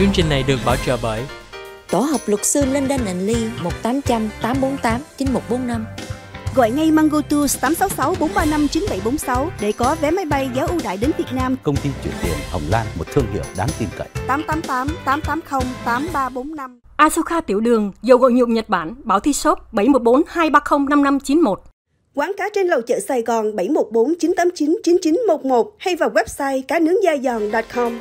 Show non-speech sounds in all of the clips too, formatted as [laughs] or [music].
Chương trình này được bảo trợ bởi Tổ hợp luật sư Linden and Lee 1800 848 9145. Gọi ngay Mango Tours 866 435 9746 để có vé máy bay giá ưu đãi đến Việt Nam. Công ty chuyển tiền Hồng Lan, một thương hiệu đáng tin cậy. 888 880 8345. Asuka Tiểu Đường, dầu gội nhuộm Nhật Bản, Bảo Thi Shop 714 230 5591. Quán cá trên lầu chợ Sài Gòn 714 989 9911 hay vào website cá nướng da giòn.com.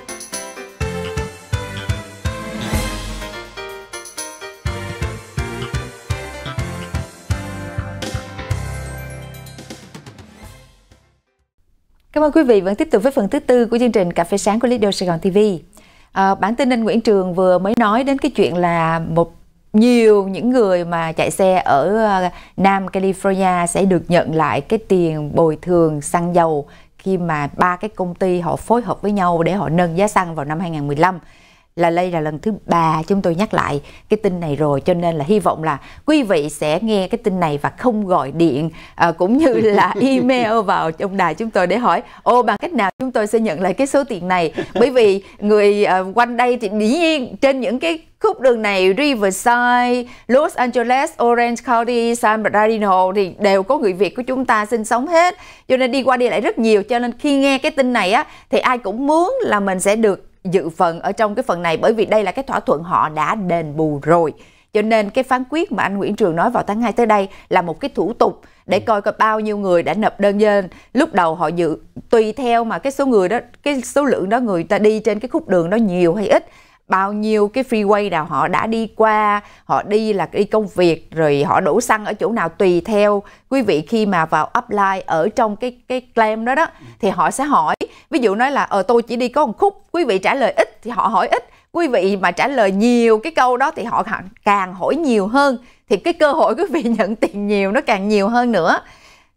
Cảm ơn quý vị vẫn tiếp tục với phần thứ tư của chương trình Cà phê sáng của Lido Sài Gòn TV. À, bản tin anh Nguyễn Trường vừa mới nói đến cái chuyện là một nhiều những người mà chạy xe ở à, Nam California sẽ được nhận lại cái tiền bồi thường xăng dầu khi mà ba cái công ty họ phối hợp với nhau để họ nâng giá xăng vào năm 2015 là đây là lần thứ ba chúng tôi nhắc lại cái tin này rồi cho nên là hy vọng là quý vị sẽ nghe cái tin này và không gọi điện à, cũng như [laughs] là email vào trong đài chúng tôi để hỏi ô bằng cách nào chúng tôi sẽ nhận lại cái số tiền này bởi vì người à, quanh đây thì dĩ nhiên trên những cái khúc đường này Riverside, Los Angeles, Orange County, San Bernardino thì đều có người Việt của chúng ta sinh sống hết. Cho nên đi qua đi lại rất nhiều cho nên khi nghe cái tin này á thì ai cũng muốn là mình sẽ được dự phần ở trong cái phần này bởi vì đây là cái thỏa thuận họ đã đền bù rồi. Cho nên cái phán quyết mà anh Nguyễn Trường nói vào tháng 2 tới đây là một cái thủ tục để ừ. coi có bao nhiêu người đã nộp đơn lên. Lúc đầu họ dự tùy theo mà cái số người đó, cái số lượng đó người ta đi trên cái khúc đường đó nhiều hay ít bao nhiêu cái freeway nào họ đã đi qua, họ đi là đi công việc rồi họ đổ xăng ở chỗ nào tùy theo quý vị khi mà vào apply ở trong cái cái claim đó đó ừ. thì họ sẽ hỏi ví dụ nói là ờ tôi chỉ đi có một khúc quý vị trả lời ít thì họ hỏi ít quý vị mà trả lời nhiều cái câu đó thì họ càng hỏi nhiều hơn thì cái cơ hội quý vị [laughs] nhận tiền nhiều nó càng nhiều hơn nữa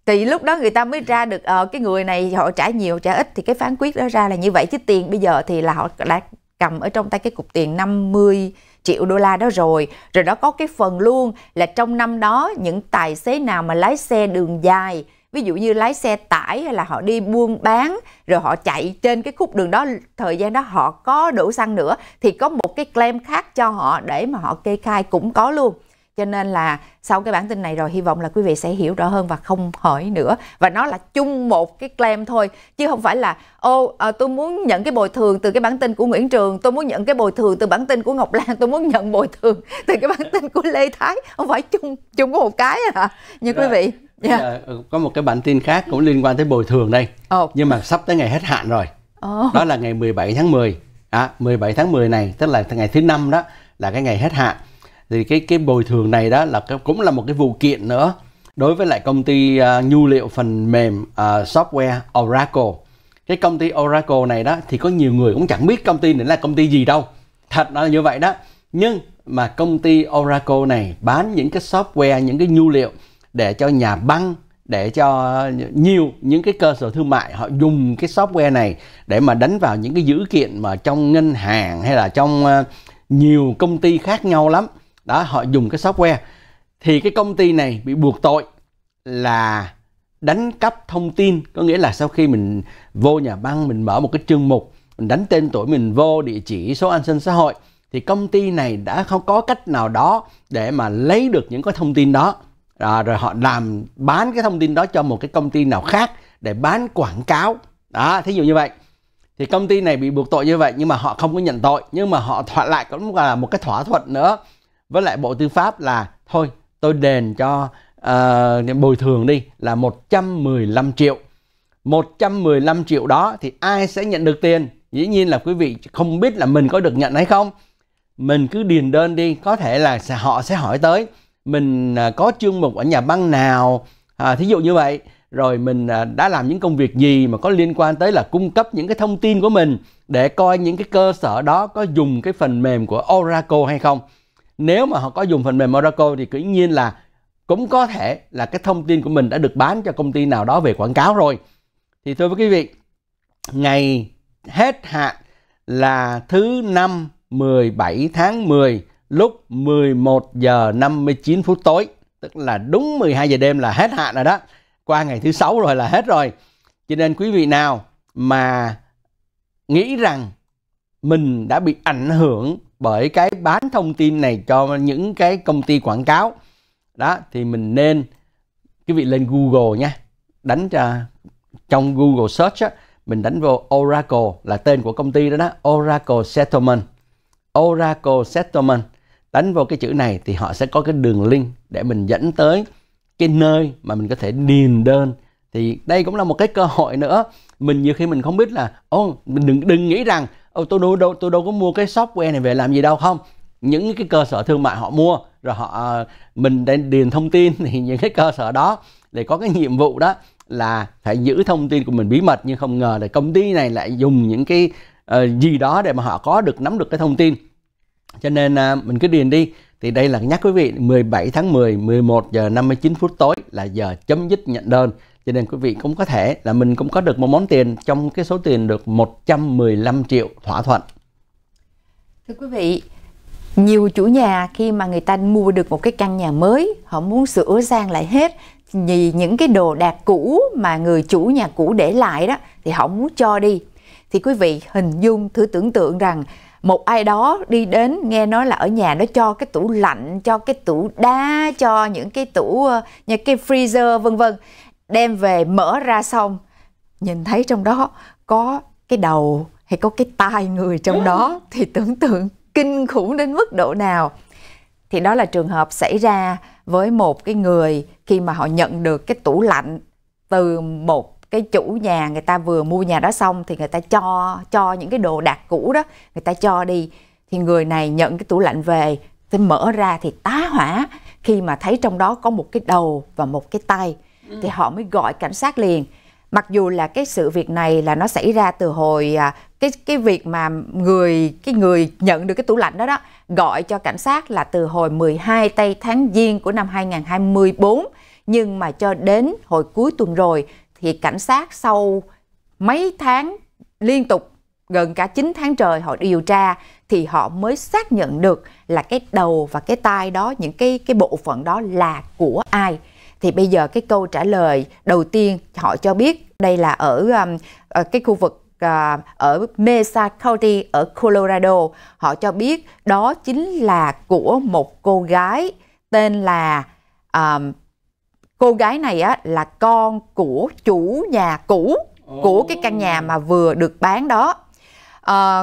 thì lúc đó người ta mới ra được ờ cái người này họ trả nhiều trả ít thì cái phán quyết đó ra là như vậy chứ tiền bây giờ thì là họ đã cầm ở trong tay cái cục tiền 50 triệu đô la đó rồi rồi đó có cái phần luôn là trong năm đó những tài xế nào mà lái xe đường dài ví dụ như lái xe tải hay là họ đi buôn bán rồi họ chạy trên cái khúc đường đó thời gian đó họ có đủ xăng nữa thì có một cái claim khác cho họ để mà họ kê khai cũng có luôn cho nên là sau cái bản tin này rồi hy vọng là quý vị sẽ hiểu rõ hơn và không hỏi nữa và nó là chung một cái claim thôi chứ không phải là ô à, tôi muốn nhận cái bồi thường từ cái bản tin của Nguyễn Trường tôi muốn nhận cái bồi thường từ bản tin của Ngọc Lan tôi muốn nhận bồi thường từ cái bản tin của Lê Thái không phải chung chung có một cái hả à? như quý vị yeah. Dạ. Ờ, có một cái bản tin khác cũng liên quan tới bồi thường đây oh. nhưng mà sắp tới ngày hết hạn rồi oh. đó là ngày 17 tháng 10 à 17 tháng 10 này tức là ngày thứ năm đó là cái ngày hết hạn thì cái cái bồi thường này đó là cũng là một cái vụ kiện nữa đối với lại công ty uh, nhu liệu phần mềm uh, software Oracle cái công ty Oracle này đó thì có nhiều người cũng chẳng biết công ty này là công ty gì đâu thật là như vậy đó nhưng mà công ty Oracle này bán những cái software những cái nhu liệu để cho nhà băng để cho nhiều những cái cơ sở thương mại họ dùng cái software này để mà đánh vào những cái dữ kiện mà trong ngân hàng hay là trong ờ, nhiều công ty khác nhau lắm đó họ dùng cái software thì cái công ty này bị buộc tội là đánh cắp thông tin có nghĩa là sau khi mình vô nhà băng mình mở một cái chương mục mình đánh tên tuổi mình vô địa chỉ số an sinh xã hội thì công ty này đã không có cách nào đó để mà lấy được những cái thông tin đó à, rồi họ làm bán cái thông tin đó cho một cái công ty nào khác để bán quảng cáo đó thí dụ như vậy thì công ty này bị buộc tội như vậy nhưng mà họ không có nhận tội nhưng mà họ thỏa lại cũng là một cái thỏa thuận nữa với lại bộ tư pháp là thôi tôi đền cho uh, bồi thường đi là 115 triệu 115 triệu đó thì ai sẽ nhận được tiền dĩ nhiên là quý vị không biết là mình có được nhận hay không mình cứ điền đơn đi có thể là họ sẽ hỏi tới mình à, có chương mục ở nhà băng nào à, thí dụ như vậy rồi mình à, đã làm những công việc gì mà có liên quan tới là cung cấp những cái thông tin của mình để coi những cái cơ sở đó có dùng cái phần mềm của Oracle hay không. Nếu mà họ có dùng phần mềm Oracle thì dĩ nhiên là cũng có thể là cái thông tin của mình đã được bán cho công ty nào đó về quảng cáo rồi. Thì thưa với quý vị, ngày hết hạn là thứ năm 17 tháng 10 lúc 11 giờ 59 phút tối tức là đúng 12 giờ đêm là hết hạn rồi đó qua ngày thứ sáu rồi là hết rồi cho nên quý vị nào mà nghĩ rằng mình đã bị ảnh hưởng bởi cái bán thông tin này cho những cái công ty quảng cáo đó thì mình nên quý vị lên Google nha đánh uh, trong Google search á, mình đánh vô Oracle là tên của công ty đó đó Oracle Settlement Oracle Settlement đánh vào cái chữ này thì họ sẽ có cái đường link để mình dẫn tới cái nơi mà mình có thể điền đơn thì đây cũng là một cái cơ hội nữa mình nhiều khi mình không biết là ô mình đừng đừng nghĩ rằng ô tôi đâu đâu tôi đâu có mua cái software này về làm gì đâu không những cái cơ sở thương mại họ mua rồi họ ờ, mình để điền thông tin thì những cái cơ sở đó để có cái nhiệm vụ đó là phải giữ thông tin của mình bí mật nhưng không ngờ là công ty này lại dùng những cái uh, gì đó để mà họ có được nắm được cái thông tin cho nên à, mình cứ điền đi thì đây là nhắc quý vị 17 tháng 10 11 giờ 59 phút tối là giờ chấm dứt nhận đơn cho nên quý vị cũng có thể là mình cũng có được một món tiền trong cái số tiền được 115 triệu thỏa thuận thưa quý vị nhiều chủ nhà khi mà người ta mua được một cái căn nhà mới họ muốn sửa sang lại hết vì những cái đồ đạc cũ mà người chủ nhà cũ để lại đó thì họ muốn cho đi thì quý vị hình dung thử tưởng tượng rằng một ai đó đi đến nghe nói là ở nhà nó cho cái tủ lạnh cho cái tủ đá cho những cái tủ ờ, những cái freezer vân vân đem về mở ra xong nhìn thấy trong đó có cái đầu hay có cái tai người trong đó thì tưởng tượng kinh khủng đến mức độ nào thì đó là trường hợp xảy ra với một cái người khi mà họ nhận được cái tủ lạnh từ một cái chủ nhà người ta vừa mua nhà đó xong thì người ta cho cho những cái đồ đạc cũ đó người ta cho đi thì người này nhận cái tủ lạnh về thì mở ra thì tá hỏa khi mà thấy trong đó có một cái đầu và một cái tay ừ. thì họ mới gọi cảnh sát liền mặc dù là cái sự việc này là nó xảy ra từ hồi à, cái cái việc mà người cái người nhận được cái tủ lạnh đó đó gọi cho cảnh sát là từ hồi 12 tây tháng giêng của năm 2024 nhưng mà cho đến hồi cuối tuần rồi thì cảnh sát sau mấy tháng liên tục gần cả 9 tháng trời họ điều tra thì họ mới xác nhận được là cái đầu và cái tai đó những cái cái bộ phận đó là của ai. Thì bây giờ cái câu trả lời đầu tiên họ cho biết đây là ở, um, ở ờ, cái khu vực uh, ở Mesa County ở Colorado, họ cho biết đó chính là của một cô gái tên là um, cô gái này á là con của chủ nhà cũ của cái căn nhà mà vừa được bán đó à,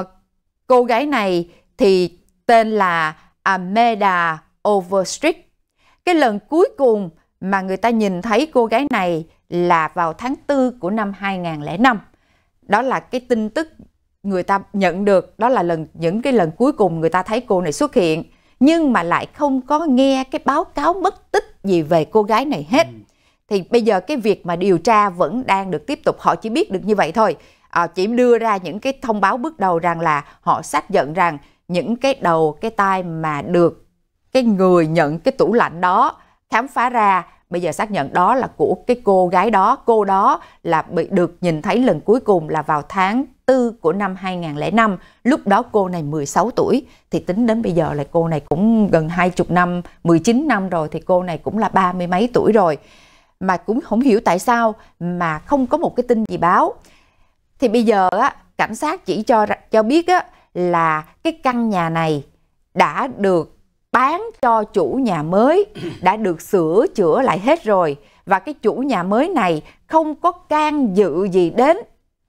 cô gái này thì tên là Ameda Overstreet cái lần cuối cùng mà người ta nhìn thấy cô gái này là vào tháng 4 của năm 2005 đó là cái tin tức người ta nhận được đó là lần những cái lần cuối cùng người ta thấy cô này xuất hiện nhưng mà lại không có nghe cái báo cáo mất tích gì về cô gái này hết. Ừ. Thì bây giờ cái việc mà điều tra vẫn đang được tiếp tục, họ chỉ biết được như vậy thôi. À, chỉ đưa ra những cái thông báo bước đầu rằng là họ xác nhận rằng những cái đầu, cái tai mà được cái người nhận cái tủ lạnh đó khám phá ra bây giờ xác nhận đó là của cái cô gái đó, cô đó là bị được nhìn thấy lần cuối cùng là vào tháng 4 của năm 2005, lúc đó cô này 16 tuổi thì tính đến bây giờ là cô này cũng gần 20 năm, 19 năm rồi thì cô này cũng là ba mươi mấy tuổi rồi. Mà cũng không hiểu tại sao mà không có một cái tin gì báo. Thì bây giờ á cảnh sát chỉ cho cho biết á là cái căn nhà này đã được bán cho chủ nhà mới [clears throat] đã được sửa chữa lại hết rồi và cái chủ nhà mới này không có can dự gì đến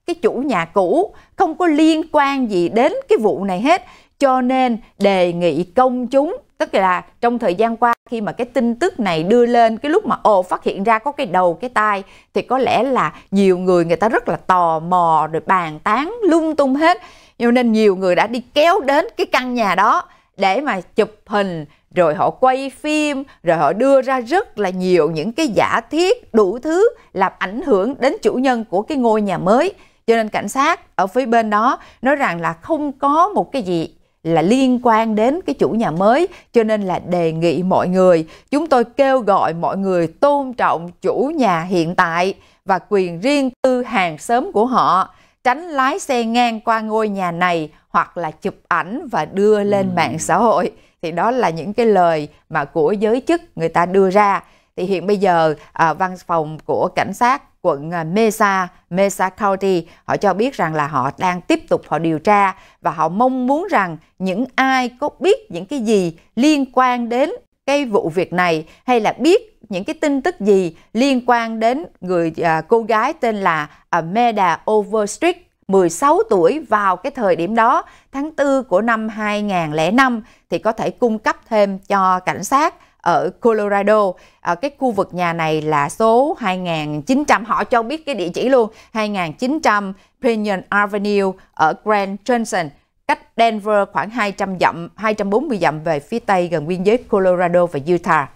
cái chủ nhà cũ không có liên quan gì đến cái vụ này hết cho nên đề nghị công chúng tức là trong thời gian qua khi mà cái tin tức này đưa lên cái lúc mà ồ phát hiện ra có cái đầu cái tai thì có lẽ là nhiều người người ta rất là tò mò rồi bàn tán lung tung hết cho nên nhiều người đã đi kéo đến cái căn nhà đó để mà chụp hình rồi họ quay phim rồi họ đưa ra rất là nhiều những cái giả thiết đủ thứ làm ảnh hưởng đến chủ nhân của cái ngôi nhà mới cho nên cảnh sát ở phía bên đó nói rằng là không có một cái gì là liên quan đến cái chủ nhà mới cho nên là đề nghị mọi người chúng tôi kêu gọi mọi người tôn trọng chủ nhà hiện tại và quyền riêng tư hàng xóm của họ tránh lái xe ngang qua ngôi nhà này hoặc là chụp ảnh và đưa lên ừ. mạng xã hội thì đó là những cái lời mà của giới chức người ta đưa ra thì hiện bây giờ à, văn phòng của cảnh sát quận à, Mesa, Mesa County, họ cho biết rằng là họ đang tiếp tục họ điều tra và họ mong muốn rằng những ai có biết những cái gì liên quan đến cái vụ việc này hay là biết những cái tin tức gì liên quan đến người à, cô gái tên là Amanda Overstreet 16 tuổi vào cái thời điểm đó tháng 4 của năm 2005 thì có thể cung cấp thêm cho cảnh sát ở Colorado. Ở à, cái khu vực nhà này là số 2900, họ cho biết cái địa chỉ luôn, 2900 Pinion Avenue ở Grand Junction, cách Denver khoảng 200 dặm, 240 dặm về phía tây gần biên giới Colorado và Utah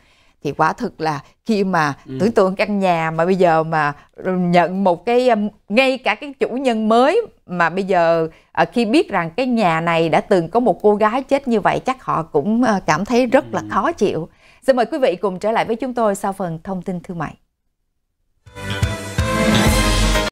thì quả thực là khi mà ừ. tưởng tượng căn nhà mà bây giờ mà ừ, nhận một cái ngay cả cái chủ nhân mới mà bây giờ ờ, khi biết rằng cái nhà này đã từng có một cô gái chết như vậy chắc họ cũng ờ, cảm thấy rất là ừ. khó chịu. Xin mời quý vị cùng trở lại với chúng tôi sau phần thông tin thương mại.